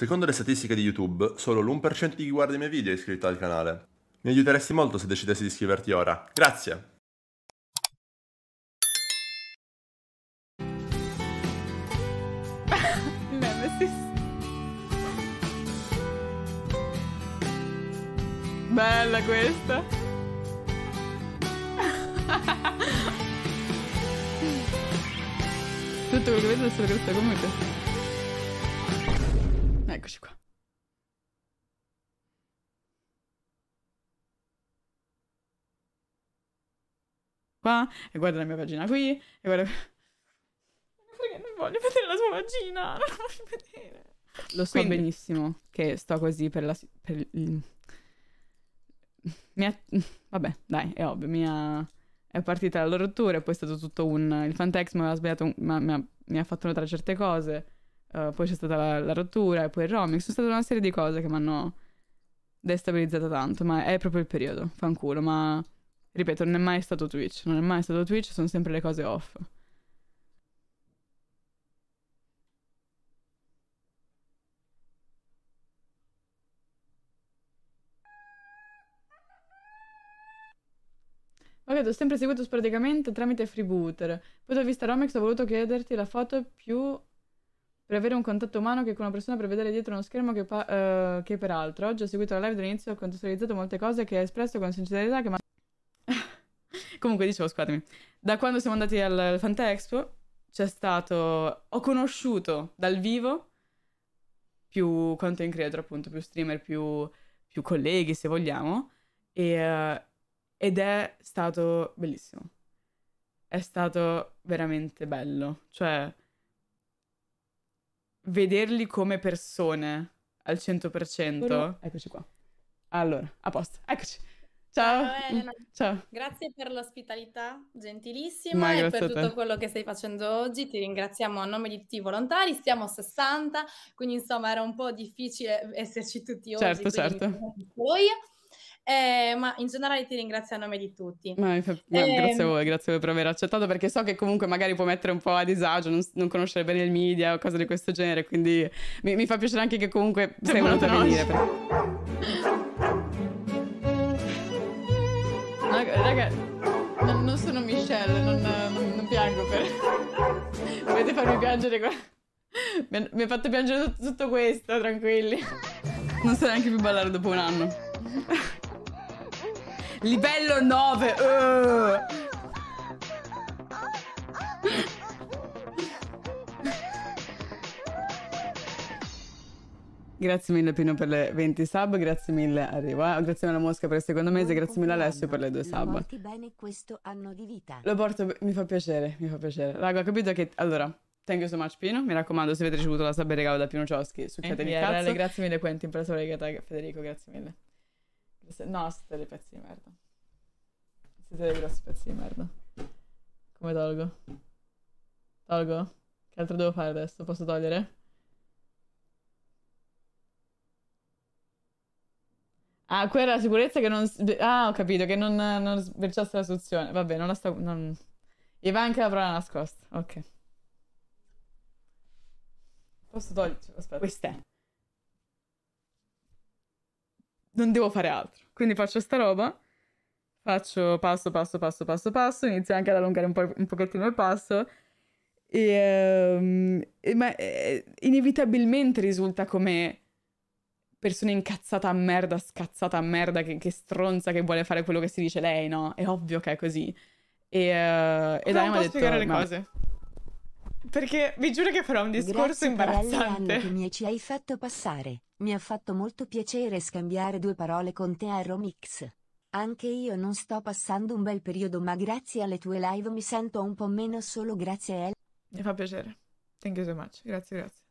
Secondo le statistiche di YouTube, solo l'1% di chi guarda i miei video è iscritto al canale. Mi aiuteresti molto se decidessi di iscriverti ora. Grazie! Nemesis. Bella questa. Tutto quello che vedo è solo questa comunque. Eccoci qua. Qua, e guarda la mia pagina qui, e guarda... Perché non voglio vedere la sua pagina, non voglio vedere. Lo so Quindi... benissimo che sto così per la... Per il... Mia... Vabbè, dai, è ovvio, mia... È partita la loro rottura e poi è stato tutto un... Il fantexmo mi ha sbagliato, un... mi, ha... mi ha fatto notare certe cose eh, poi c'è stata la, la, rottura e poi il roaming. Sono state una serie di cose che mi hanno destabilizzata tanto, ma è proprio il periodo, fanculo, ma ripeto, non è mai stato Twitch, non è mai stato Twitch, sono sempre le cose off. Ok, ti ho sempre seguito sporadicamente tramite Freebooter. Poi ti ho vista Romex, ho voluto chiederti la foto più per avere un contatto umano che con una persona per vedere dietro uno schermo che, pa- uh, che peraltro. Oggi ho seguito la live dall'inizio, ho contestualizzato molte cose che ha espresso con sincerità che... Ma- Comunque, dicevo, scusatemi. Da quando siamo andati al, al Fanta Expo c'è stato... Ho conosciuto dal vivo più content creator, appunto, più streamer, più, più colleghi, se vogliamo. E, uh, ed è stato bellissimo. È stato veramente bello. Cioè vederli come persone al 100%. Eccoci qua. Allora, a posto. Eccoci. Ciao. Ciao, Ciao. Grazie per l'ospitalità, gentilissima, e per tutto quello che stai facendo oggi. Ti ringraziamo a nome di tutti i volontari. Siamo 60, quindi insomma era un po' difficile esserci tutti oggi. Certo, certo eh, ma in generale ti ringrazio a nome di tutti. No, eh, grazie a voi, grazie a voi per aver accettato, perché so che comunque magari può mettere un po' a disagio non, non conoscere bene il media o cose di questo genere, quindi mi, mi fa piacere anche che comunque sei venuto a venire. Raga, raga, non sono Michelle, non, non, non piango per... Volete farmi piangere qua? Mi, ha fatto piangere tutto, tutto questo, tranquilli. Non so neanche più ballare dopo un anno. Livello 9. Uh. Grazie mille Pino per le 20 sub, grazie mille Arrivo, eh? grazie mille Mosca per il secondo mese, grazie mille Alessio per le due sub. Lo porto, mi fa piacere, mi fa piacere. Raga, ho capito che... Allora, thank you so much Pino, mi raccomando se avete ricevuto la sub regalo da Pino Cioschi, succhiatevi il cazzo. Grazie mille Quentin per la sua regata, Federico, grazie mille. No, siete dei pezzi di merda. Siete dei grossi pezzi di merda. Come tolgo? Tolgo? Che altro devo fare adesso? Posso togliere? Ah, quella la sicurezza che non... Ah, ho capito, che non, non sberciasse la soluzione. Vabbè, non la sto... Non... Ivanka la prova nascosta. Ok. Posso toglierci? Aspetta. Questa è non devo fare altro. Quindi faccio sta roba, faccio passo, passo, passo, passo, passo, inizio anche ad allungare un, po', un pochettino il passo. E, um, e ma, eh, inevitabilmente risulta come persona incazzata a merda, scazzata a merda, che, che, stronza, che vuole fare quello che si dice lei, no? È ovvio che è così. E, uh, e Dai mi ha detto... spiegare le ma, cose. Perché vi giuro che farò un discorso Grazie imbarazzante. Grazie che ci hai fatto passare. Mi ha fatto molto piacere scambiare due parole con te a Romix. Anche io non sto passando un bel periodo, ma grazie alle tue live mi sento un po' meno solo grazie a El. Mi fa piacere. Thank you so much. Grazie, grazie.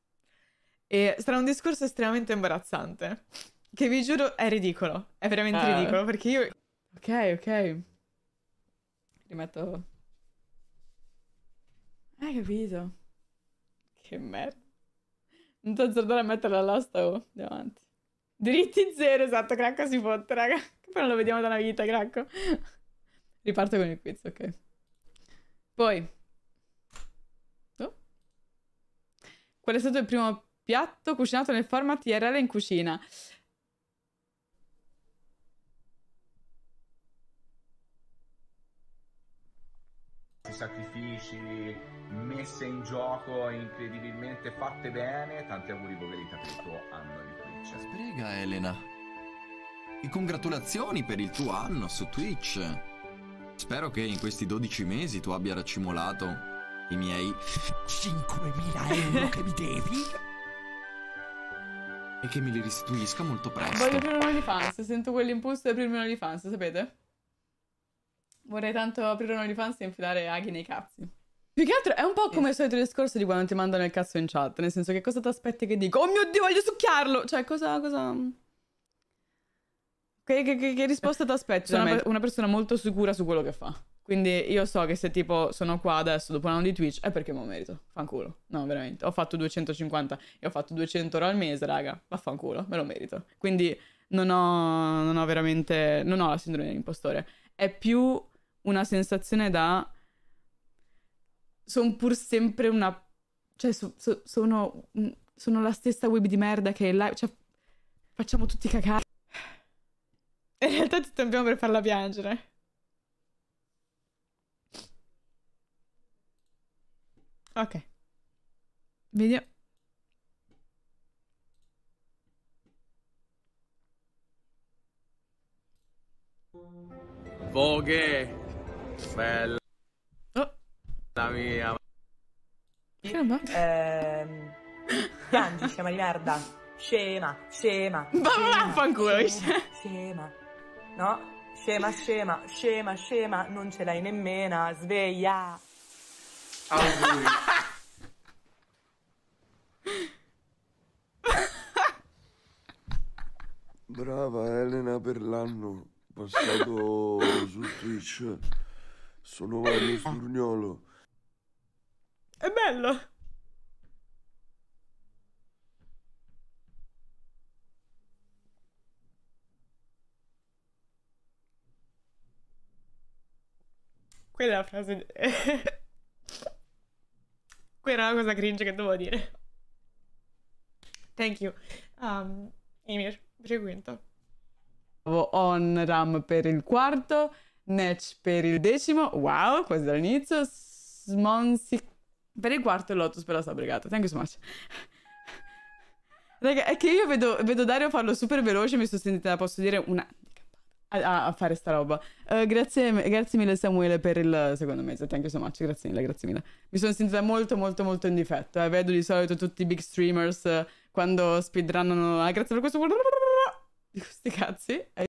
E sarà un discorso estremamente imbarazzante. Che vi giuro è ridicolo. È veramente ah. ridicolo perché io... Ok, ok. Rimetto hai capito? Che merda. Non ti azzardare a metterla all'asta o davanti. Diritti zero, esatto, Cracco si fotte, raga. Che poi non lo vediamo da una vita, Cracco. Riparto con il quiz, ok. Poi. Oh. Qual è stato il primo piatto cucinato nel format IRL in cucina? sacrifici, messe in gioco incredibilmente fatte bene, tanti auguri per il tuo anno di Twitch. Sprega Elena. E congratulazioni per il tuo anno su Twitch. Spero che in questi 12 mesi tu abbia raccimolato i miei 5.000 euro che mi devi. E che me li restituisca molto presto. Voglio aprire un OnlyFans, sento quell'impulso di aprirmi un OnlyFans, sapete? Vorrei tanto aprire un OnlyFans e infilare aghi nei cazzi. Più che altro è un po' come il solito discorso di quando ti mandano il cazzo in chat, nel senso che cosa ti aspetti che dico? Oh mio dio, voglio succhiarlo! Cioè, cosa... cosa... Che, che, che, che risposta ti aspetti? Sono una, una, persona molto sicura su quello che fa. Quindi io so che se tipo sono qua adesso dopo un anno di Twitch è perché me lo merito. Fanculo. No, veramente. Ho fatto 250 e ho fatto 200 euro al mese, raga. Vaffanculo, me lo merito. Quindi non ho, non ho veramente... Non ho la sindrome dell'impostore. È più una sensazione da... Sono pur sempre una... Cioè, so, so, sono, sono, la stessa web di merda che è live... Cioè, facciamo tutti cacare. In realtà tutto abbiamo per farla piangere. Ok. Vediamo. Voghe! Bella. Oh. La mia. Ehm... Grandi, scema di merda. Scema, scema. Ma vaffanculo. Scema, No? Scema, scema, scema, scema. Non ce l'hai nemmeno. Sveglia. Brava Elena per l'anno passato su Twitch. Sono Mario Sturgnolo. È bello. Quella è la frase... Quella è la cosa cringe che devo dire. Thank you. Um, Emir, quinto. On Ram per il quarto. Netch per il decimo, wow, quasi dall'inizio, Smonsi per il quarto e Lotus per la sua brigata. Thank you so much. Raga, è che io vedo, vedo Dario farlo super veloce, mi sono sentita, posso dire, una... A, a fare sta roba. Uh, grazie, grazie, mille Samuele per il secondo mese, thank you so much, grazie mille, grazie mille. Mi sono sentita molto molto molto in difetto, eh. vedo di solito tutti i big streamers eh, quando speedrunnano, ah, grazie per questo... Di questi cazzi.